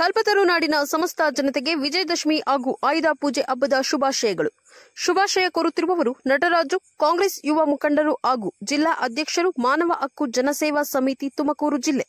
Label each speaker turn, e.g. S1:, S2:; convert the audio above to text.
S1: ಕಲ್ಪತರು ನಾಡಿನ ಸಮಸ್ತ ಜನತೆಗೆ ವಿಜಯದಶಮಿ ಹಾಗೂ ಆಯುಧ ಪೂಜೆ ಹಬ್ಬದ ಶುಭಾಶಯಗಳು ಶುಭಾಶಯ ಕೋರುತ್ತಿರುವವರು ನಟರಾಜು ಕಾಂಗ್ರೆಸ್ ಯುವ ಮುಖಂಡರು ಹಾಗೂ ಜಿಲ್ಲಾ ಅಧ್ಯಕ್ಷರು ಮಾನವ ಹಕ್ಕು ಜನಸೇವಾ ಸಮಿತಿ ತುಮಕೂರು ಜಿಲ್ಲೆ